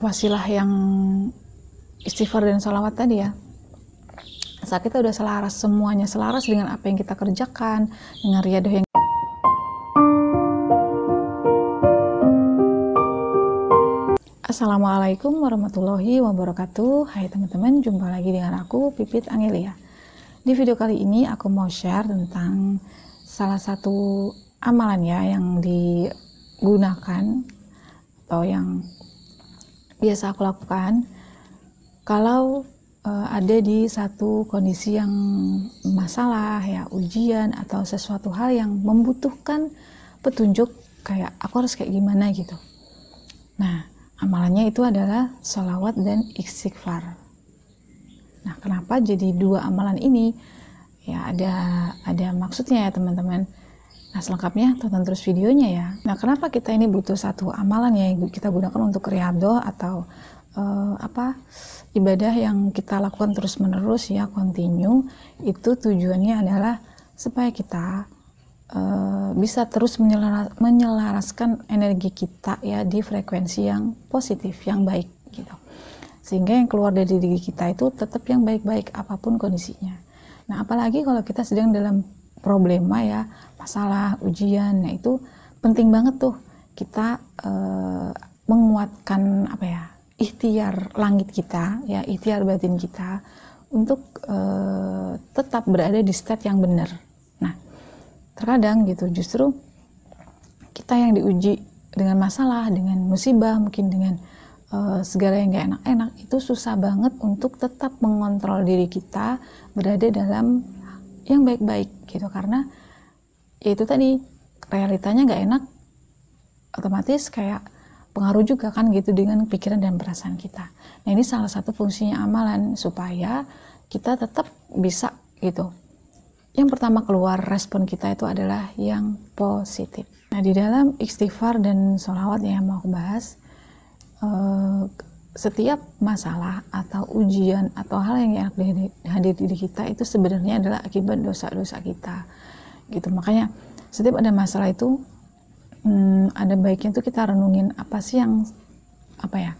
wasilah yang istighfar dan salawat tadi ya saat kita udah selaras semuanya selaras dengan apa yang kita kerjakan dengan riadah yang Assalamualaikum warahmatullahi wabarakatuh Hai teman-teman, jumpa lagi dengan aku Pipit Angelia Di video kali ini aku mau share tentang salah satu amalan ya yang digunakan atau yang biasa aku lakukan kalau uh, ada di satu kondisi yang masalah ya ujian atau sesuatu hal yang membutuhkan petunjuk kayak aku harus kayak gimana gitu nah amalannya itu adalah sholawat dan istighfar nah kenapa jadi dua amalan ini ya ada ada maksudnya ya teman-teman Nah selengkapnya tonton terus videonya ya. Nah kenapa kita ini butuh satu amalan ya yang kita gunakan untuk riado atau uh, apa ibadah yang kita lakukan terus menerus ya continue itu tujuannya adalah supaya kita uh, bisa terus menyelaras, menyelaraskan energi kita ya di frekuensi yang positif yang baik gitu sehingga yang keluar dari diri kita itu tetap yang baik-baik apapun kondisinya. Nah apalagi kalau kita sedang dalam problema ya masalah ujian nah itu penting banget tuh kita eh, menguatkan apa ya ikhtiar langit kita ya ikhtiar batin kita untuk eh, tetap berada di state yang benar nah terkadang gitu justru kita yang diuji dengan masalah dengan musibah mungkin dengan Uh, segala yang gak enak-enak itu susah banget untuk tetap mengontrol diri kita berada dalam yang baik-baik gitu karena ya itu tadi realitanya nggak enak otomatis kayak pengaruh juga kan gitu dengan pikiran dan perasaan kita. Nah ini salah satu fungsinya amalan supaya kita tetap bisa gitu. Yang pertama keluar respon kita itu adalah yang positif. Nah di dalam istighfar dan sholawat yang mau aku bahas, eh, setiap masalah atau ujian atau hal yang hadir di kita itu sebenarnya adalah akibat dosa-dosa kita gitu makanya setiap ada masalah itu hmm, ada baiknya tuh kita renungin apa sih yang apa ya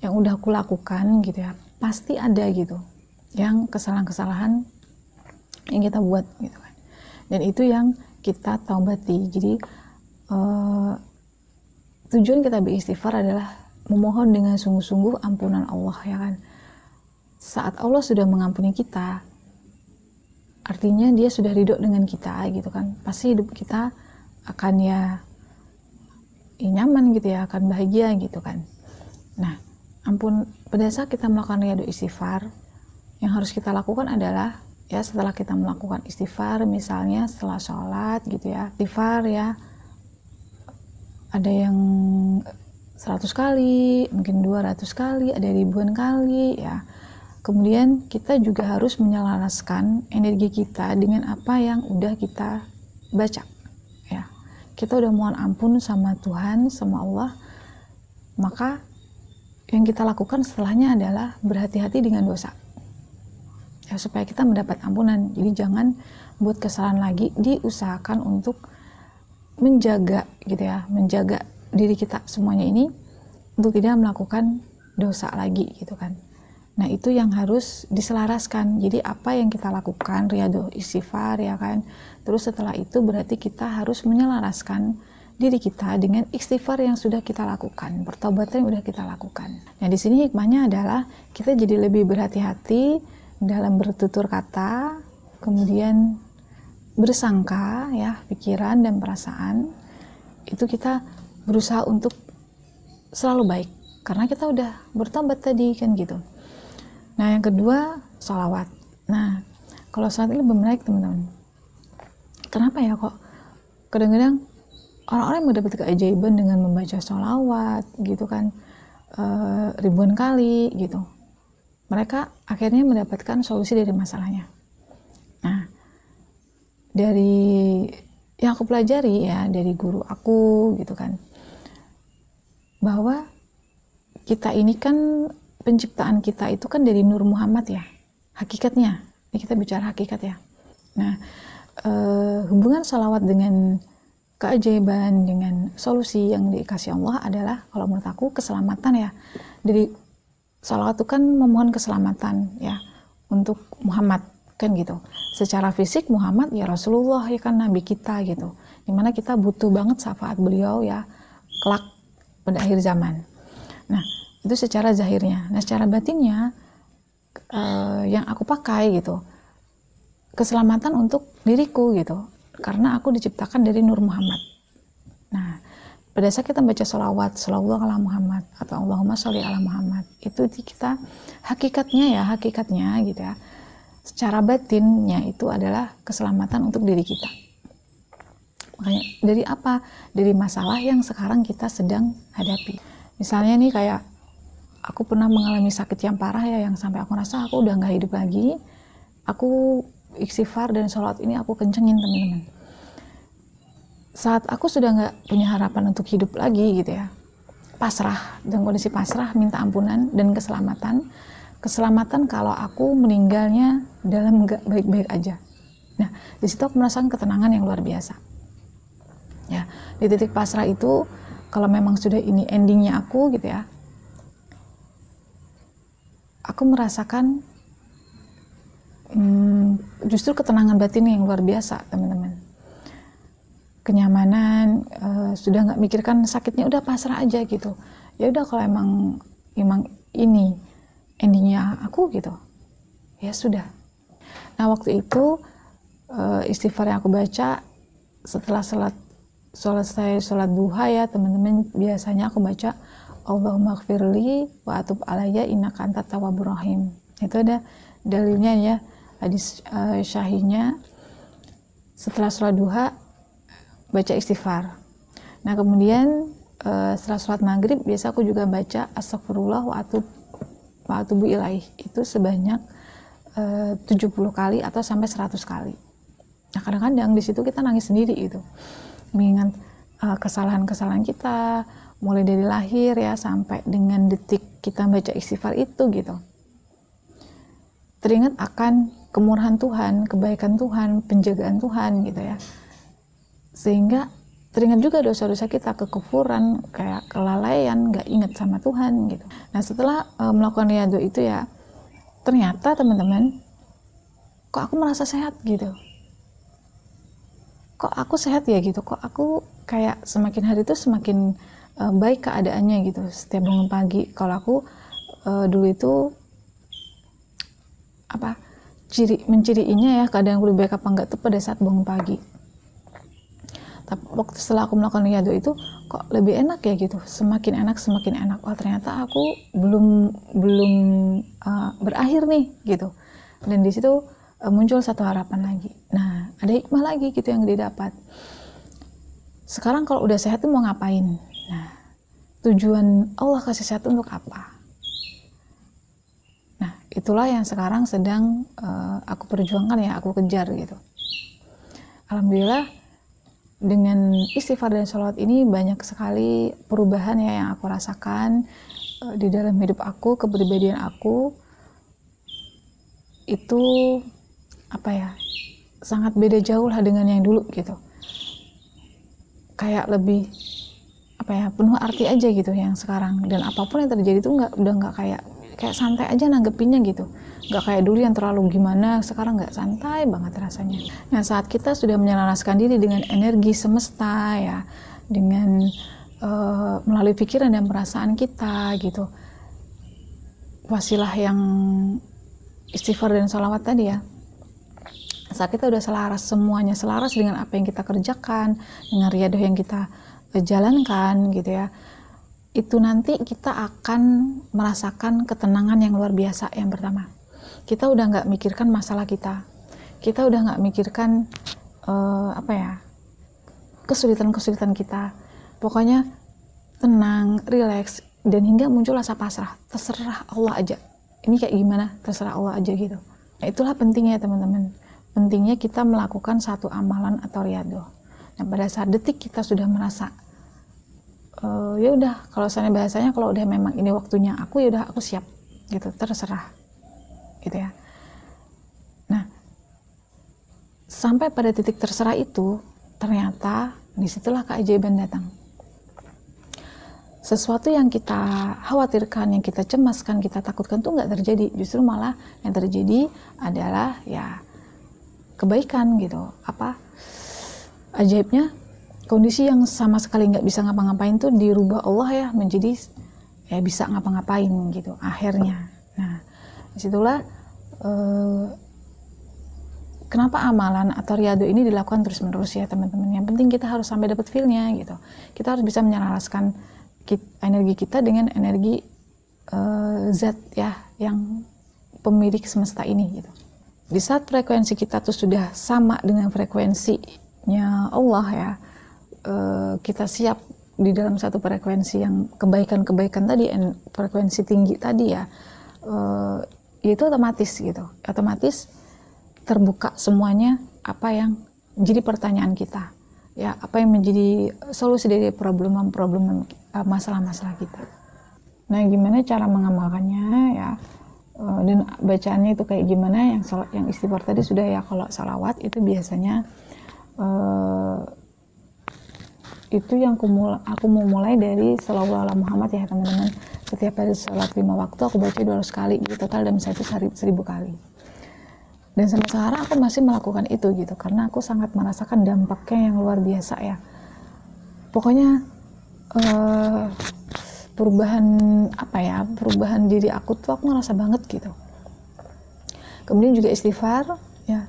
yang udah aku lakukan gitu ya pasti ada gitu yang kesalahan-kesalahan yang kita buat gitu kan dan itu yang kita taubati jadi uh, tujuan kita beristighfar adalah memohon dengan sungguh-sungguh ampunan Allah ya kan. Saat Allah sudah mengampuni kita, artinya dia sudah ridho dengan kita gitu kan. Pasti hidup kita akan ya, ya nyaman gitu ya, akan bahagia gitu kan. Nah, ampun pada saat kita melakukan riadu istighfar, yang harus kita lakukan adalah ya setelah kita melakukan istighfar misalnya setelah sholat gitu ya istighfar ya ada yang 100 kali, mungkin 200 kali, ada ribuan kali ya. Kemudian kita juga harus menyelaraskan energi kita dengan apa yang udah kita baca. Ya. Kita udah mohon ampun sama Tuhan, sama Allah, maka yang kita lakukan setelahnya adalah berhati-hati dengan dosa. Ya, supaya kita mendapat ampunan. Jadi jangan buat kesalahan lagi, diusahakan untuk menjaga gitu ya, menjaga diri kita semuanya ini untuk tidak melakukan dosa lagi gitu kan. Nah itu yang harus diselaraskan. Jadi apa yang kita lakukan, riadu istighfar ya kan. Terus setelah itu berarti kita harus menyelaraskan diri kita dengan istighfar yang sudah kita lakukan, pertobatan yang sudah kita lakukan. Nah di sini hikmahnya adalah kita jadi lebih berhati-hati dalam bertutur kata, kemudian bersangka ya pikiran dan perasaan itu kita berusaha untuk selalu baik karena kita udah bertobat tadi kan gitu nah yang kedua sholawat nah kalau sholat ini lebih menarik teman-teman kenapa ya kok kadang-kadang orang-orang yang mendapat keajaiban dengan membaca sholawat gitu kan e, ribuan kali gitu mereka akhirnya mendapatkan solusi dari masalahnya nah dari yang aku pelajari ya dari guru aku gitu kan bahwa kita ini kan penciptaan kita itu kan dari Nur Muhammad ya hakikatnya ini kita bicara hakikat ya nah eh, hubungan salawat dengan keajaiban dengan solusi yang dikasih Allah adalah kalau menurut aku keselamatan ya jadi salawat itu kan memohon keselamatan ya untuk Muhammad kan gitu secara fisik Muhammad ya Rasulullah ya kan Nabi kita gitu dimana kita butuh banget syafaat beliau ya kelak pada akhir zaman. Nah, itu secara zahirnya. Nah, secara batinnya uh, yang aku pakai gitu keselamatan untuk diriku gitu. Karena aku diciptakan dari Nur Muhammad. Nah, pada saat kita baca sholawat, sholawat ala Muhammad atau Allahumma sholli ala Muhammad, itu kita hakikatnya ya, hakikatnya gitu ya. Secara batinnya itu adalah keselamatan untuk diri kita. Makanya dari apa? Dari masalah yang sekarang kita sedang hadapi. Misalnya nih kayak aku pernah mengalami sakit yang parah ya yang sampai aku rasa aku udah nggak hidup lagi. Aku istighfar dan sholat ini aku kencengin teman-teman. Saat aku sudah nggak punya harapan untuk hidup lagi gitu ya, pasrah dan kondisi pasrah minta ampunan dan keselamatan keselamatan kalau aku meninggalnya dalam nggak baik-baik aja nah di situ aku merasakan ketenangan yang luar biasa ya di titik pasrah itu kalau memang sudah ini endingnya aku gitu ya aku merasakan hmm, justru ketenangan batin yang luar biasa teman-teman kenyamanan uh, sudah nggak mikirkan sakitnya udah pasrah aja gitu ya udah kalau emang emang ini endingnya aku gitu ya sudah nah waktu itu eh, istighfar yang aku baca setelah sholat selesai sholat duha ya teman-teman biasanya aku baca Allahumma gfirli wa atub alaya inna kanta tawaburahim rahim itu ada dalilnya ya hadis uh, syahinya setelah sholat duha baca istighfar nah kemudian uh, setelah sholat maghrib biasa aku juga baca astagfirullah wa atub wa atubu ilaih itu sebanyak eh, uh, 70 kali atau sampai 100 kali nah kadang-kadang di situ kita nangis sendiri itu mengingat eh, kesalahan-kesalahan kita mulai dari lahir ya sampai dengan detik kita baca istighfar itu gitu. Teringat akan kemurahan Tuhan, kebaikan Tuhan, penjagaan Tuhan gitu ya. Sehingga teringat juga dosa-dosa kita, kekufuran, kayak kelalaian, nggak ingat sama Tuhan gitu. Nah setelah uh, melakukan riado itu ya, ternyata teman-teman, kok aku merasa sehat gitu kok aku sehat ya gitu kok aku kayak semakin hari tuh semakin uh, baik keadaannya gitu setiap bangun pagi kalau aku uh, dulu itu apa ciri menciriinya ya keadaan aku lebih baik apa enggak tuh pada saat bangun pagi tapi waktu setelah aku melakukan riado itu kok lebih enak ya gitu semakin enak semakin enak oh ternyata aku belum belum uh, berakhir nih gitu dan di situ uh, muncul satu harapan lagi nah ada hikmah lagi gitu yang didapat sekarang kalau udah sehat tuh mau ngapain nah tujuan Allah kasih sehat untuk apa nah itulah yang sekarang sedang uh, aku perjuangkan ya aku kejar gitu alhamdulillah dengan istighfar dan sholat ini banyak sekali perubahan ya yang aku rasakan uh, di dalam hidup aku kepribadian aku itu apa ya sangat beda jauh lah dengan yang dulu gitu kayak lebih apa ya penuh arti aja gitu yang sekarang dan apapun yang terjadi tuh nggak udah nggak kayak kayak santai aja nanggepinnya gitu nggak kayak dulu yang terlalu gimana sekarang nggak santai banget rasanya nah saat kita sudah menyelaraskan diri dengan energi semesta ya dengan uh, melalui pikiran dan perasaan kita gitu wasilah yang istighfar dan salawat tadi ya saat kita udah selaras semuanya selaras dengan apa yang kita kerjakan dengan riadah yang kita eh, jalankan gitu ya itu nanti kita akan merasakan ketenangan yang luar biasa yang pertama kita udah nggak mikirkan masalah kita kita udah nggak mikirkan uh, apa ya kesulitan-kesulitan kita pokoknya tenang relax dan hingga muncul rasa pasrah terserah Allah aja ini kayak gimana terserah Allah aja gitu nah, itulah pentingnya teman-teman pentingnya kita melakukan satu amalan atau riado. Nah, pada saat detik kita sudah merasa e, ya udah kalau misalnya bahasanya kalau udah memang ini waktunya aku ya udah aku siap gitu terserah gitu ya. Nah, sampai pada titik terserah itu ternyata disitulah keajaiban datang. Sesuatu yang kita khawatirkan, yang kita cemaskan, kita takutkan tuh nggak terjadi. Justru malah yang terjadi adalah ya kebaikan gitu apa ajaibnya kondisi yang sama sekali nggak bisa ngapa-ngapain tuh dirubah Allah ya menjadi ya bisa ngapa-ngapain gitu akhirnya nah disitulah eh, kenapa amalan atau riado ini dilakukan terus-menerus ya teman-teman yang penting kita harus sampai dapat feelnya gitu kita harus bisa menyelaraskan energi kita dengan energi eh, zat ya yang pemilik semesta ini gitu di saat frekuensi kita tuh sudah sama dengan frekuensinya Allah ya, eh, kita siap di dalam satu frekuensi yang kebaikan-kebaikan tadi, frekuensi tinggi tadi ya, eh, ya, itu otomatis gitu, otomatis terbuka semuanya apa yang menjadi pertanyaan kita, ya apa yang menjadi solusi dari problem-problem eh, masalah-masalah kita. Nah, gimana cara mengamalkannya ya? Eh, dan bacaannya itu kayak gimana yang salat yang istighfar tadi sudah ya kalau salawat itu biasanya uh, itu yang aku, mula, aku mau mulai dari selalu ala Muhammad ya teman-teman setiap hari sholat lima waktu aku baca 200 kali jadi total dalam satu hari seribu kali dan sampai sekarang aku masih melakukan itu gitu karena aku sangat merasakan dampaknya yang luar biasa ya pokoknya uh, perubahan apa ya perubahan diri aku tuh aku ngerasa banget gitu kemudian juga istighfar ya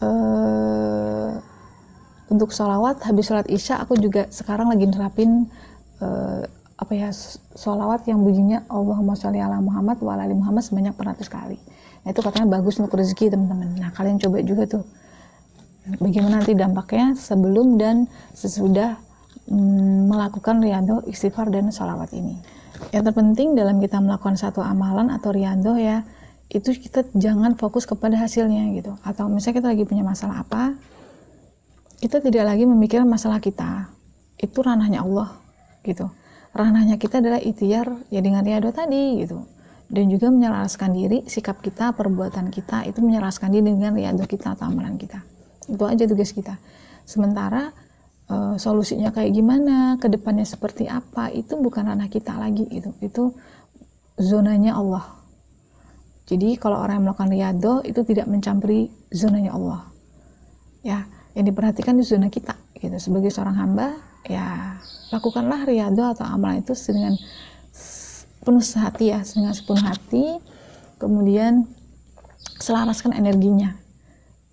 uh, untuk sholawat habis sholat isya aku juga sekarang lagi nerapin uh, apa ya sholawat yang bunyinya Allahumma sholli ala Muhammad wa ala Muhammad sebanyak 100 kali nah itu katanya bagus untuk rezeki teman-teman nah kalian coba juga tuh bagaimana nanti dampaknya sebelum dan sesudah Mm, melakukan riado istighfar dan sholawat ini yang terpenting dalam kita melakukan satu amalan atau riando ya itu kita jangan fokus kepada hasilnya gitu atau misalnya kita lagi punya masalah apa kita tidak lagi memikirkan masalah kita itu ranahnya Allah gitu ranahnya kita adalah ikhtiar ya dengan riado tadi gitu dan juga menyelaraskan diri sikap kita perbuatan kita itu menyelaraskan diri dengan riado kita atau amalan kita itu aja tugas kita sementara uh, solusinya kayak gimana, kedepannya seperti apa, itu bukan ranah kita lagi itu Itu zonanya Allah. Jadi kalau orang yang melakukan riado itu tidak mencampuri zonanya Allah. Ya, yang diperhatikan di zona kita gitu. Sebagai seorang hamba, ya lakukanlah riado atau amalan itu dengan penuh sehati ya, dengan sepenuh hati. Kemudian selaraskan energinya.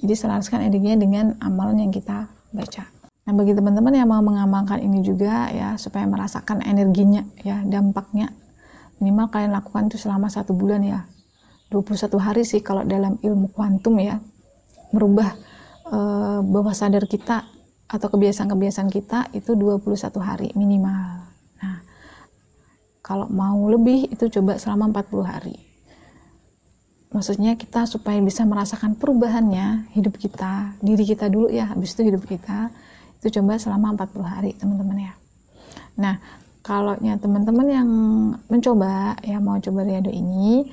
Jadi selaraskan energinya dengan amalan yang kita baca. Nah, bagi teman-teman yang mau mengamalkan ini juga ya supaya merasakan energinya ya, dampaknya minimal kalian lakukan itu selama satu bulan ya. 21 hari sih kalau dalam ilmu kuantum ya. Merubah e, bawah sadar kita atau kebiasaan-kebiasaan kita itu 21 hari minimal. Nah, kalau mau lebih itu coba selama 40 hari. Maksudnya kita supaya bisa merasakan perubahannya hidup kita, diri kita dulu ya, habis itu hidup kita itu coba selama 40 hari teman-teman ya nah kalau teman-teman yang mencoba ya mau coba riado ini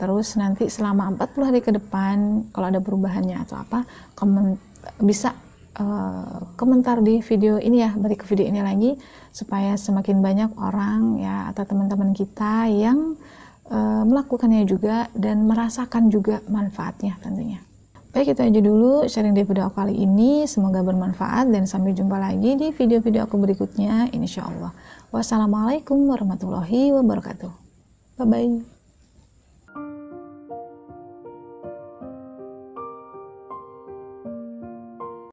terus nanti selama 40 hari ke depan kalau ada perubahannya atau apa komen, bisa uh, komentar di video ini ya balik ke video ini lagi supaya semakin banyak orang ya atau teman-teman kita yang uh, melakukannya juga dan merasakan juga manfaatnya tentunya Baik kita aja dulu sharing di video aku kali ini. Semoga bermanfaat dan sampai jumpa lagi di video-video aku berikutnya insya Allah. Wassalamualaikum warahmatullahi wabarakatuh. Bye-bye.